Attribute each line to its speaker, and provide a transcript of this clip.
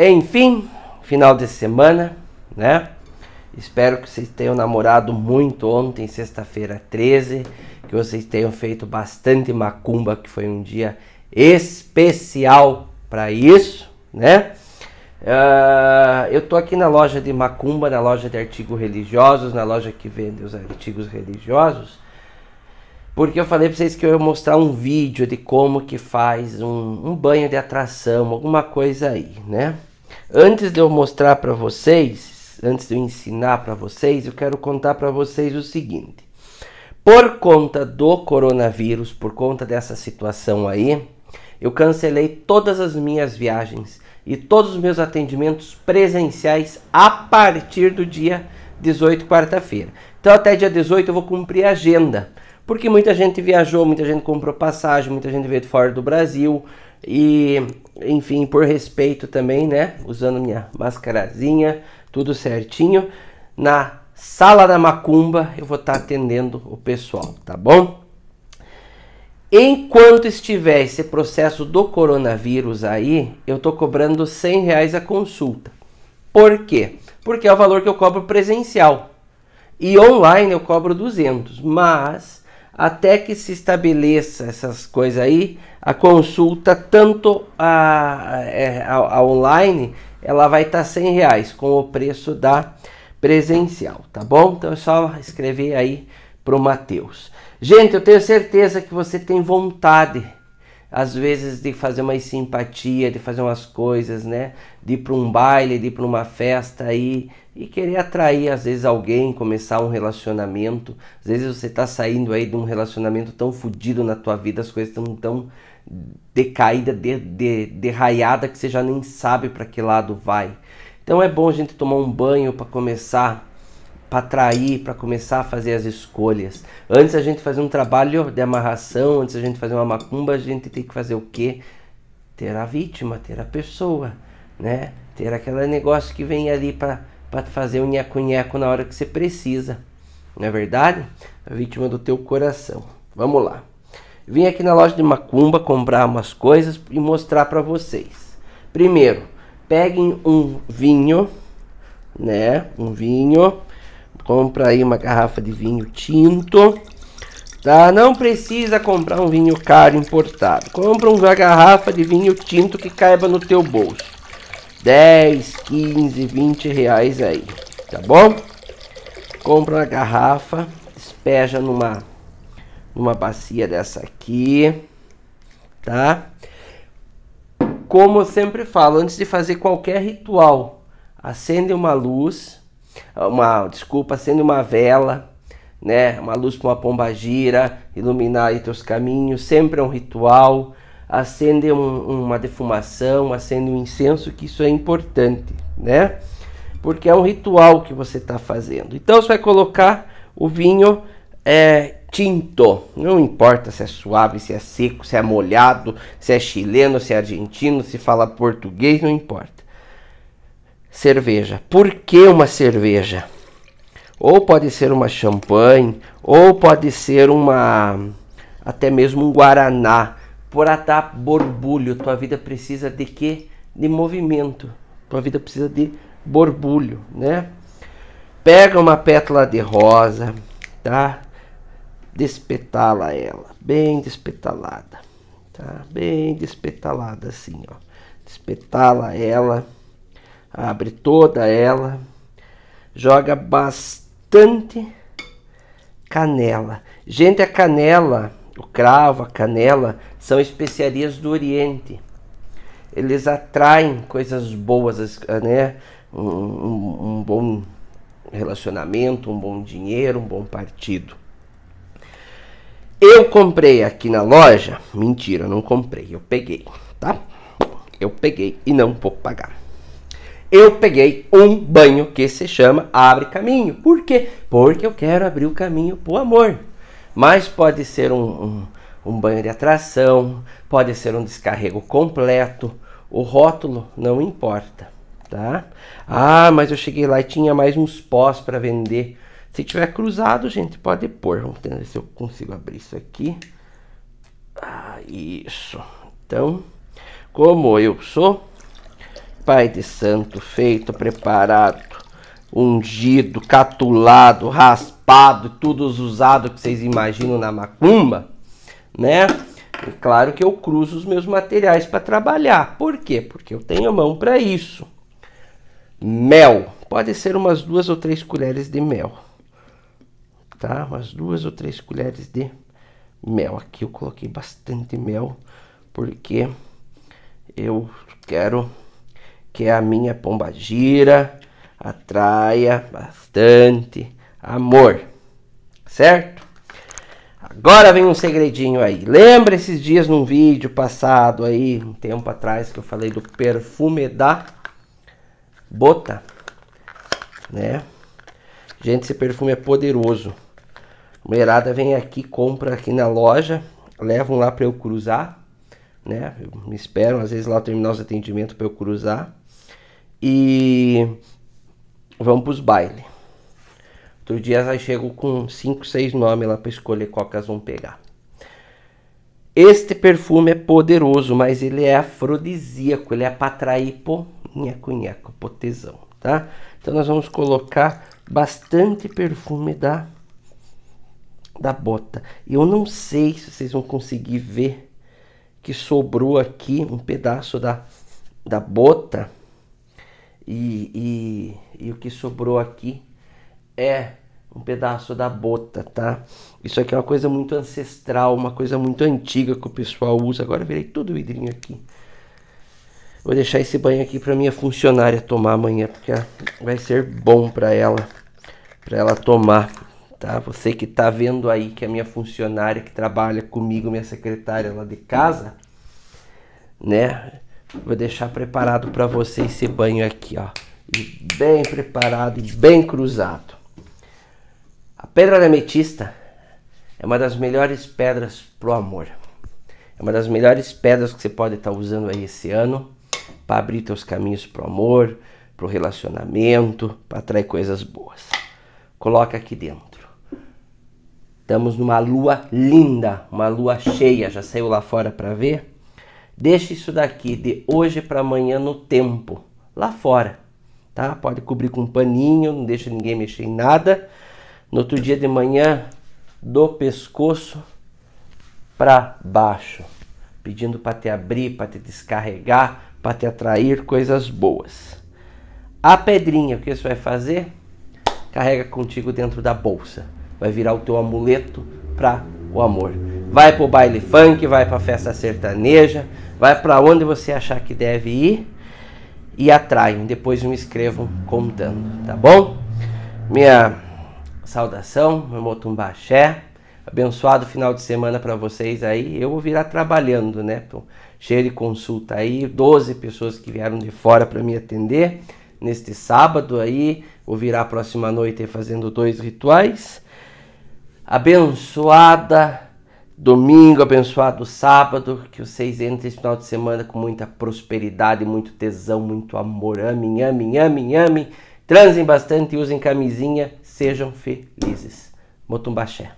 Speaker 1: Enfim, final de semana, né? Espero que vocês tenham namorado muito ontem, sexta-feira 13, que vocês tenham feito bastante macumba, que foi um dia especial para isso, né? Uh, eu tô aqui na loja de macumba, na loja de artigos religiosos, na loja que vende os artigos religiosos, porque eu falei para vocês que eu ia mostrar um vídeo de como que faz um, um banho de atração, alguma coisa aí, né? Antes de eu mostrar para vocês, antes de eu ensinar para vocês, eu quero contar para vocês o seguinte. Por conta do coronavírus, por conta dessa situação aí, eu cancelei todas as minhas viagens e todos os meus atendimentos presenciais a partir do dia 18, quarta-feira. Então, até dia 18 eu vou cumprir a agenda, porque muita gente viajou, muita gente comprou passagem, muita gente veio de fora do Brasil, e, enfim, por respeito também, né? Usando minha mascarazinha, tudo certinho. Na sala da macumba eu vou estar tá atendendo o pessoal, tá bom? Enquanto estiver esse processo do coronavírus aí, eu tô cobrando 100 reais a consulta. Por quê? Porque é o valor que eu cobro presencial. E online eu cobro 200, mas até que se estabeleça essas coisas aí, a consulta, tanto a, é, a, a online, ela vai estar tá 100 reais com o preço da presencial, tá bom? Então é só escrever aí para o Matheus. Gente, eu tenho certeza que você tem vontade às vezes de fazer uma simpatia, de fazer umas coisas, né? De ir para um baile, de ir para uma festa aí e querer atrair às vezes alguém, começar um relacionamento. Às vezes você está saindo aí de um relacionamento tão fodido na tua vida, as coisas estão tão decaída, de, de, derraiada que você já nem sabe para que lado vai. Então é bom a gente tomar um banho para começar para atrair, para começar a fazer as escolhas. Antes a gente fazer um trabalho de amarração, antes a gente fazer uma macumba, a gente tem que fazer o quê? Ter a vítima, ter a pessoa, né? Ter aquele negócio que vem ali para fazer o um nheco-nheco na hora que você precisa. Não é verdade? A vítima do teu coração. Vamos lá. Vim aqui na loja de macumba comprar umas coisas e mostrar para vocês. Primeiro, peguem um vinho, né? Um vinho compra aí uma garrafa de vinho tinto, tá? Não precisa comprar um vinho caro importado. Compra uma garrafa de vinho tinto que caiba no teu bolso. 10, 15, 20 reais aí, tá bom? Compra uma garrafa, despeja numa, numa bacia dessa aqui, tá? Como eu sempre falo, antes de fazer qualquer ritual, acende uma luz, uma desculpa, acende uma vela, né? Uma luz para uma gira, iluminar aí teus caminhos, sempre é um ritual, acende um, uma defumação, acende um incenso, que isso é importante, né? Porque é um ritual que você está fazendo. Então você vai colocar o vinho é, tinto, não importa se é suave, se é seco, se é molhado, se é chileno, se é argentino, se fala português, não importa cerveja. Por que uma cerveja? Ou pode ser uma champanhe, ou pode ser uma até mesmo um guaraná. Por dar borbulho, tua vida precisa de quê? De movimento. Tua vida precisa de borbulho, né? Pega uma pétala de rosa, tá? Despetala ela, bem despetalada, tá? Bem despetalada assim, ó. Despetala ela abre toda ela, joga bastante canela. Gente, a canela, o cravo, a canela são especiarias do Oriente. Eles atraem coisas boas, né? Um, um, um bom relacionamento, um bom dinheiro, um bom partido. Eu comprei aqui na loja, mentira, não comprei, eu peguei, tá? Eu peguei e não vou pagar eu peguei um banho que se chama Abre Caminho. Por quê? Porque eu quero abrir o caminho para o amor. Mas pode ser um, um, um banho de atração, pode ser um descarrego completo, o rótulo não importa, tá? Ah, mas eu cheguei lá e tinha mais uns pós para vender. Se tiver cruzado, gente, pode pôr. Vamos ver se eu consigo abrir isso aqui. Ah, isso. Então, como eu sou Pai de santo, feito, preparado, ungido, catulado, raspado, tudo usado que vocês imaginam na macumba, né? E claro que eu cruzo os meus materiais para trabalhar. Por quê? Porque eu tenho mão para isso. Mel, pode ser umas duas ou três colheres de mel, tá? Umas duas ou três colheres de mel. Aqui eu coloquei bastante mel porque eu quero que é a minha pomba gira atraia bastante amor, certo? Agora vem um segredinho aí. Lembra esses dias num vídeo passado aí, um tempo atrás, que eu falei do perfume da bota, né? Gente, esse perfume é poderoso. Mulherada vem aqui, compra aqui na loja, levam lá para eu cruzar né? Me esperam, às vezes lá terminar os atendimentos atendimento para eu cruzar. E vamos para os bailes. Outro dia já chego com 5, 6 nomes lá para escolher qual que elas vão pegar. Este perfume é poderoso, mas ele é afrodisíaco, ele é para atrair pô, nheco, nheco, potesão, tá? Então nós vamos colocar bastante perfume da da bota. Eu não sei se vocês vão conseguir ver que sobrou aqui um pedaço da, da bota e, e, e o que sobrou aqui é um pedaço da bota, tá? Isso aqui é uma coisa muito ancestral, uma coisa muito antiga que o pessoal usa. Agora virei todo vidrinho aqui. Vou deixar esse banho aqui para minha funcionária tomar amanhã, porque vai ser bom para ela, para ela tomar tá? Você que está vendo aí que a é minha funcionária que trabalha comigo, minha secretária lá de casa, né? Vou deixar preparado para você esse banho aqui, ó. E bem preparado e bem cruzado. A pedra da ametista é uma das melhores pedras pro amor. É uma das melhores pedras que você pode estar tá usando aí esse ano para abrir teus caminhos pro amor, pro relacionamento, para atrair coisas boas. Coloca aqui dentro. Estamos numa lua linda, uma lua cheia, já saiu lá fora para ver. Deixe isso daqui de hoje para amanhã no tempo, lá fora, tá? Pode cobrir com um paninho, não deixa ninguém mexer em nada. No outro dia de manhã, do pescoço para baixo, pedindo para te abrir, para te descarregar, para te atrair coisas boas. A pedrinha, o que você vai fazer? Carrega contigo dentro da bolsa vai virar o teu amuleto para o amor. Vai para o baile funk, vai para a festa sertaneja, vai para onde você achar que deve ir e atraem. Depois me escrevam contando, tá bom? Minha saudação, meu motumbaxé. Abençoado final de semana para vocês aí. Eu vou virar trabalhando, né? cheio de consulta aí. 12 pessoas que vieram de fora para me atender neste sábado aí. Vou virar a próxima noite fazendo dois rituais abençoada domingo, abençoado sábado, que vocês entrem esse final de semana com muita prosperidade, muito tesão, muito amor. Amem, amem, amem, amem. Transem bastante, usem camisinha, sejam felizes. Motumbaxé.